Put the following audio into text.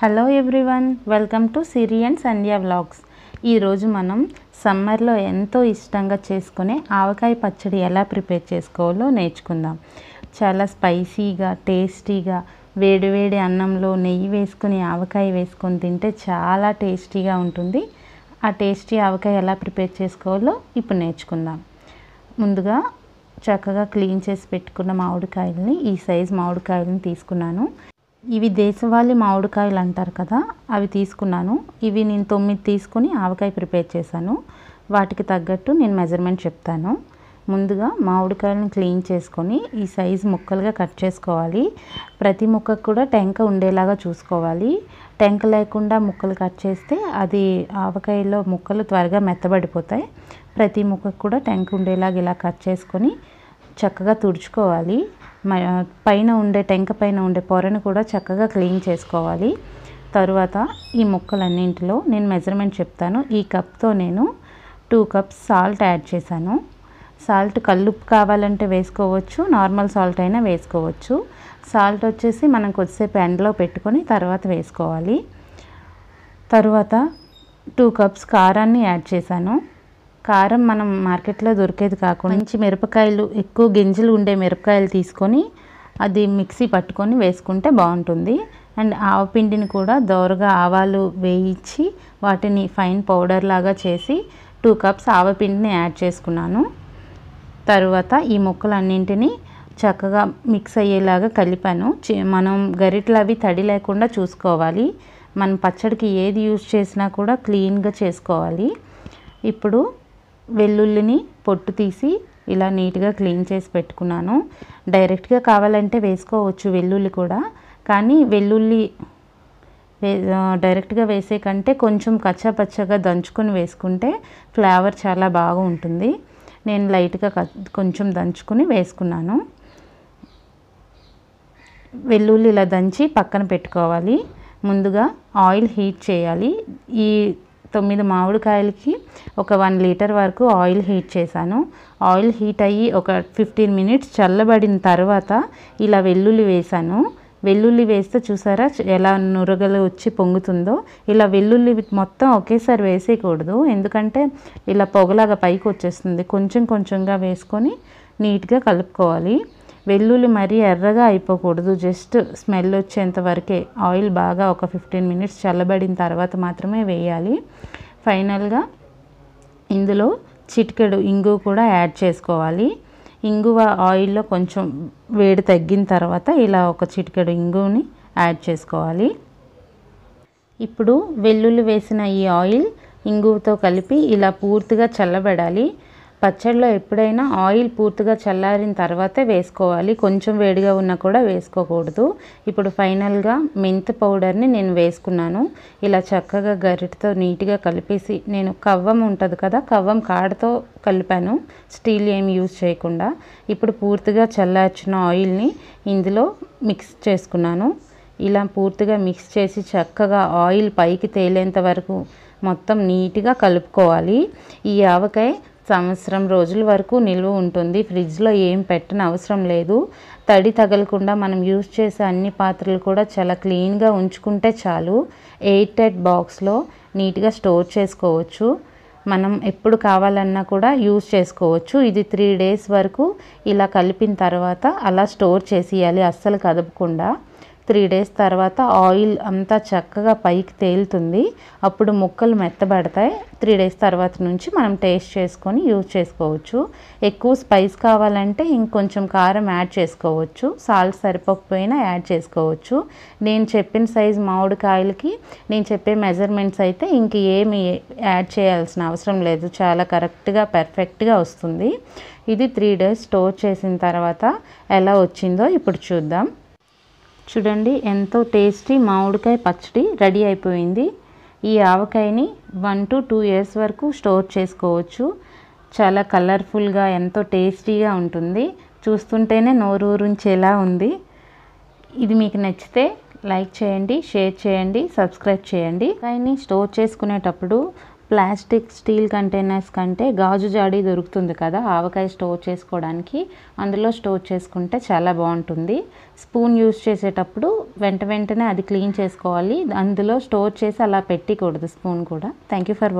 hello everyone welcome to సిరియన్ Sandhya vlogs ఈరోజు మనం సమ్మర్లో ఎంతో ఇష్టంగా చేసుకునే ఆవకాయ పచ్చడి ఎలా ప్రిపేర్ చేసుకోవాలో నేర్చుకుందాం చాలా స్పైసీగా టేస్టీగా వేడివేడి అన్నంలో నెయ్యి వేసుకుని ఆవకాయ వేసుకొని తింటే చాలా టేస్టీగా ఉంటుంది ఆ టేస్టీ ఆవకాయ ఎలా ప్రిపేర్ చేసుకోవాలో ఇప్పుడు నేర్చుకుందాం ముందుగా చక్కగా క్లీన్ చేసి పెట్టుకున్న మామిడికాయలని ఈ సైజ్ మామిడికాయలను తీసుకున్నాను ఇవి దేశవాళి మామిడికాయలు అంటారు కదా అవి తీసుకున్నాను ఇవి నేను తొమ్మిది తీసుకుని ఆవకాయ ప్రిపేర్ చేశాను వాటికి తగ్గట్టు నేను మెజర్మెంట్ చెప్తాను ముందుగా మామిడికాయలను క్లీన్ చేసుకొని ఈ సైజు ముక్కలుగా కట్ చేసుకోవాలి ప్రతి ముక్కకు కూడా టెంక ఉండేలాగా చూసుకోవాలి టెంక లేకుండా ముక్కలు కట్ చేస్తే అది ఆవకాయలో ముక్కలు త్వరగా మెత్తబడిపోతాయి ప్రతి ముక్కకు కూడా టెంక ఉండేలాగా ఇలా కట్ చేసుకొని చక్కగా తుడుచుకోవాలి పైన ఉండే టెంక పైన ఉండే పొరను కూడా చక్కగా క్లీన్ చేసుకోవాలి తరువాత ఈ ముక్కలన్నింటిలో నేను మెజర్మెంట్ చెప్తాను ఈ కప్తో నేను టూ కప్స్ సాల్ట్ యాడ్ చేశాను సాల్ట్ కల్లుప్పు కావాలంటే వేసుకోవచ్చు నార్మల్ సాల్ట్ అయినా వేసుకోవచ్చు సాల్ట్ వచ్చేసి మనం కొద్దిసేపు ఎండలో పెట్టుకొని తర్వాత వేసుకోవాలి తరువాత టూ కప్స్ కారాన్ని యాడ్ చేశాను కారం మనం మార్కెట్లో దొరికేది కాకుండా మంచి మిరపకాయలు ఎక్కువ గింజలు ఉండే మిరపకాయలు తీసుకొని అది మిక్సీ పట్టుకొని వేసుకుంటే బాగుంటుంది అండ్ ఆవపిండిని కూడా దోరగా ఆవాలు వేయించి వాటిని ఫైన్ పౌడర్ లాగా చేసి టూ కప్స్ ఆవపిండిని యాడ్ చేసుకున్నాను తర్వాత ఈ మొక్కలన్నింటినీ చక్కగా మిక్స్ అయ్యేలాగా కలిపాను మనం గరిటలు అవి తడి లేకుండా చూసుకోవాలి మనం పచ్చడికి ఏది యూజ్ చేసినా కూడా క్లీన్గా చేసుకోవాలి ఇప్పుడు వెల్లుల్లిని పొట్టు తీసి ఇలా నీట్గా క్లీన్ చేసి పెట్టుకున్నాను డైరెక్ట్గా కావాలంటే వేసుకోవచ్చు వెల్లుల్లి కూడా కానీ వెల్లుల్లి డైరెక్ట్గా వేసే కంటే కొంచెం కచ్చాపచ్చగా దంచుకొని వేసుకుంటే ఫ్లేవర్ చాలా బాగా ఉంటుంది నేను లైట్గా కొంచెం దంచుకుని వేసుకున్నాను వెల్లుల్లి ఇలా దంచి పక్కన పెట్టుకోవాలి ముందుగా ఆయిల్ హీట్ చేయాలి ఈ తొమ్మిది మామిడికాయలకి ఒక వన్ లీటర్ వరకు ఆయిల్ హీట్ చేశాను ఆయిల్ హీట్ అయ్యి ఒక ఫిఫ్టీన్ మినిట్స్ చల్లబడిన తర్వాత ఇలా వెల్లుల్లి వేశాను వెల్లుల్లి వేస్తే చూసారా ఎలా నురగలు వచ్చి పొంగుతుందో ఇలా వెల్లుల్లి మొత్తం ఒకేసారి వేసేయకూడదు ఎందుకంటే ఇలా పొగలాగా పైకి వచ్చేస్తుంది కొంచెం కొంచెంగా వేసుకొని నీట్గా కలుపుకోవాలి వెల్లుల్లి మరీ ఎర్రగా అయిపోకూడదు జస్ట్ స్మెల్ వచ్చేంత వరకే ఆయిల్ బాగా ఒక ఫిఫ్టీన్ మినిట్స్ చల్లబడిన తర్వాత మాత్రమే వేయాలి ఫైనల్గా ఇందులో చిటికెడు ఇంగు కూడా యాడ్ చేసుకోవాలి ఇంగువ ఆయిల్లో కొంచెం వేడి తగ్గిన తర్వాత ఇలా ఒక చిటికెడు ఇంగుని యాడ్ చేసుకోవాలి ఇప్పుడు వెల్లుల్లి వేసిన ఈ ఆయిల్ ఇంగువతో కలిపి ఇలా పూర్తిగా చల్లబడాలి పచ్చడిలో ఎప్పుడైనా ఆయిల్ పూర్తిగా చల్లారిన తర్వాతే వేసుకోవాలి కొంచెం వేడిగా ఉన్నా కూడా వేసుకోకూడదు ఇప్పుడు ఫైనల్గా మెంత్ పౌడర్ని నేను వేసుకున్నాను ఇలా చక్కగా గరిటతో నీట్గా కలిపేసి నేను కవ్వం ఉంటుంది కదా కవ్వం కాడతో కలిపాను స్టీల్ ఏమి యూజ్ చేయకుండా ఇప్పుడు పూర్తిగా చల్లార్చిన ఆయిల్ని ఇందులో మిక్స్ చేసుకున్నాను ఇలా పూర్తిగా మిక్స్ చేసి చక్కగా ఆయిల్ పైకి తేలేంత వరకు మొత్తం నీట్గా కలుపుకోవాలి ఈ ఆవకాయ సంవత్సరం రోజుల వరకు నిల్వ ఉంటుంది ఫ్రిడ్జ్లో ఏం పెట్టని అవసరం లేదు తడి తగలకుండా మనం యూజ్ చేసే అన్ని పాత్రలు కూడా చాలా క్లీన్గా ఉంచుకుంటే చాలు ఎయిర్ టైట్ బాక్స్లో నీట్గా స్టోర్ చేసుకోవచ్చు మనం ఎప్పుడు కావాలన్నా కూడా యూజ్ చేసుకోవచ్చు ఇది త్రీ డేస్ వరకు ఇలా కలిపిన తర్వాత అలా స్టోర్ చేసేయాలి అస్సలు కదపకుండా త్రీ డేస్ తర్వాత ఆయిల్ అంతా చక్కగా పైకి తేలుతుంది అప్పుడు ముక్కలు మెత్తబడతాయి త్రీ డేస్ తర్వాత నుంచి మనం టేస్ట్ చేసుకొని యూజ్ చేసుకోవచ్చు ఎక్కువ స్పైస్ కావాలంటే ఇంకొంచెం కారం యాడ్ చేసుకోవచ్చు సాల్ట్ సరిపోకపోయినా యాడ్ చేసుకోవచ్చు నేను చెప్పిన సైజ్ మామిడికాయలకి నేను చెప్పే మెజర్మెంట్స్ అయితే ఇంక ఏమి యాడ్ చేయాల్సిన అవసరం లేదు చాలా కరెక్ట్గా పర్ఫెక్ట్గా వస్తుంది ఇది త్రీ డేస్ స్టోర్ చేసిన తర్వాత ఎలా వచ్చిందో ఇప్పుడు చూద్దాం చూడండి ఎంతో టేస్టీ మామిడికాయ పచ్చడి రెడీ అయిపోయింది ఈ ఆవకాయని వన్ టు టూ ఇయర్స్ వరకు స్టోర్ చేసుకోవచ్చు చాలా కలర్ఫుల్గా ఎంతో టేస్టీగా ఉంటుంది చూస్తుంటేనే నోరూరుంచేలా ఉంది ఇది మీకు నచ్చితే లైక్ చేయండి షేర్ చేయండి సబ్స్క్రైబ్ చేయండి ఆవకాయని స్టోర్ చేసుకునేటప్పుడు ప్లాస్టిక్ స్టీల్ కంటైనర్స్ కంటే గాజు జాడీ దొరుకుతుంది కదా ఆవకాయ స్టోర్ చేసుకోవడానికి అందులో స్టోర్ చేసుకుంటే చాలా బాగుంటుంది స్పూన్ యూస్ చేసేటప్పుడు వెంట వెంటనే అది క్లీన్ చేసుకోవాలి అందులో స్టోర్ చేసి అలా పెట్టకూడదు స్పూన్ కూడా థ్యాంక్ యూ ఫర్